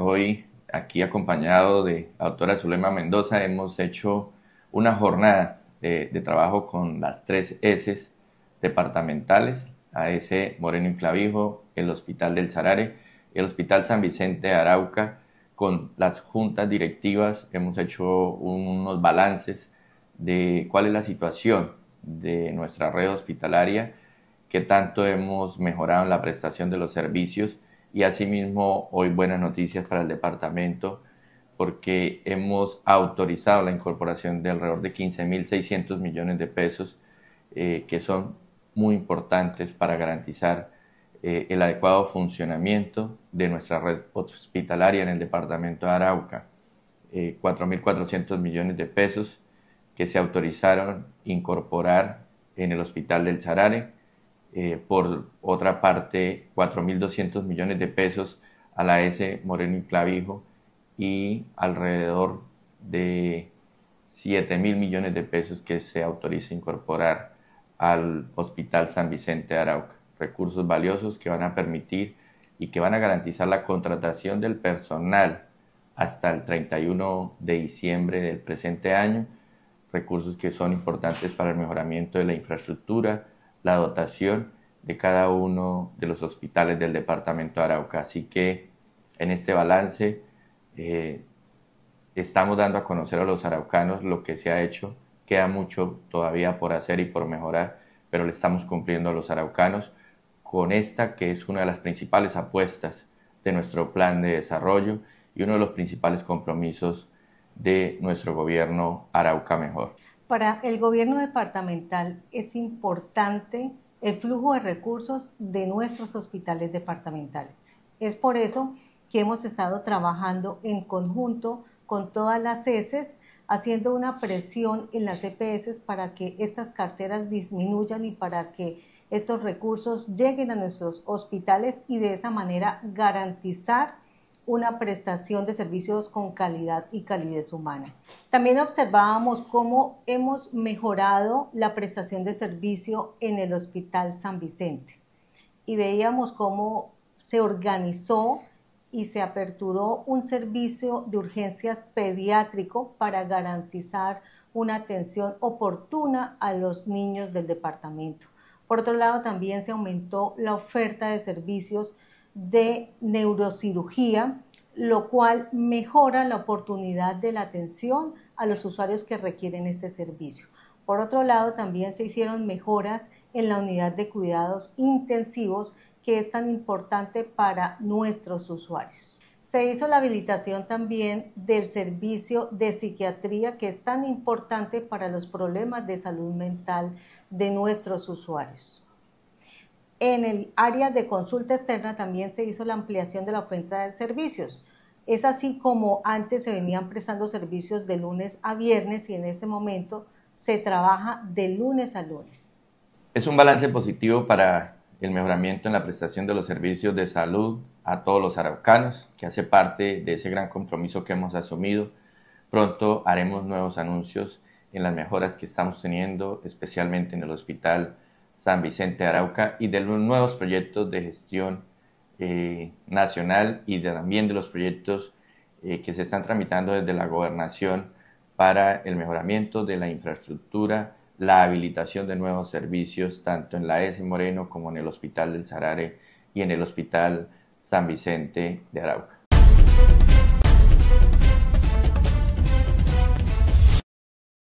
hoy aquí acompañado de la doctora Zulema Mendoza hemos hecho una jornada de, trabajo con las tres S departamentales, AS Moreno y Clavijo, el Hospital del Sarare el Hospital San Vicente de Arauca. Con las juntas directivas hemos hecho unos balances de cuál es la situación de nuestra red hospitalaria, qué tanto hemos mejorado en la prestación de los servicios y asimismo hoy buenas noticias para el departamento porque hemos autorizado la incorporación de alrededor de 15.600 millones de pesos eh, que son muy importantes para garantizar eh, el adecuado funcionamiento de nuestra red hospitalaria en el departamento de Arauca. 4.400 eh, millones de pesos que se autorizaron incorporar en el Hospital del Charare eh, por otra parte 4.200 millones de pesos a la S Moreno y Clavijo y alrededor de 7.000 millones de pesos que se autoriza incorporar al Hospital San Vicente de Arauca. Recursos valiosos que van a permitir y que van a garantizar la contratación del personal hasta el 31 de diciembre del presente año, recursos que son importantes para el mejoramiento de la infraestructura, la dotación de cada uno de los hospitales del departamento de Arauca. Así que en este balance eh, estamos dando a conocer a los araucanos lo que se ha hecho. Queda mucho todavía por hacer y por mejorar, pero le estamos cumpliendo a los araucanos con esta que es una de las principales apuestas de nuestro plan de desarrollo y uno de los principales compromisos de nuestro gobierno Arauca Mejor. Para el gobierno departamental es importante el flujo de recursos de nuestros hospitales departamentales. Es por eso que hemos estado trabajando en conjunto con todas las ESES, haciendo una presión en las EPS para que estas carteras disminuyan y para que estos recursos lleguen a nuestros hospitales y de esa manera garantizar una prestación de servicios con calidad y calidez humana. También observábamos cómo hemos mejorado la prestación de servicio en el Hospital San Vicente y veíamos cómo se organizó y se aperturó un servicio de urgencias pediátrico para garantizar una atención oportuna a los niños del departamento. Por otro lado, también se aumentó la oferta de servicios de neurocirugía, lo cual mejora la oportunidad de la atención a los usuarios que requieren este servicio. Por otro lado, también se hicieron mejoras en la unidad de cuidados intensivos que es tan importante para nuestros usuarios. Se hizo la habilitación también del servicio de psiquiatría que es tan importante para los problemas de salud mental de nuestros usuarios. En el área de consulta externa también se hizo la ampliación de la oferta de servicios. Es así como antes se venían prestando servicios de lunes a viernes y en este momento se trabaja de lunes a lunes. Es un balance positivo para el mejoramiento en la prestación de los servicios de salud a todos los araucanos, que hace parte de ese gran compromiso que hemos asumido. Pronto haremos nuevos anuncios en las mejoras que estamos teniendo, especialmente en el hospital San Vicente Arauca y de los nuevos proyectos de gestión eh, nacional y también de los proyectos eh, que se están tramitando desde la gobernación para el mejoramiento de la infraestructura, la habilitación de nuevos servicios tanto en la S. Moreno como en el Hospital del Sarare y en el Hospital San Vicente de Arauca.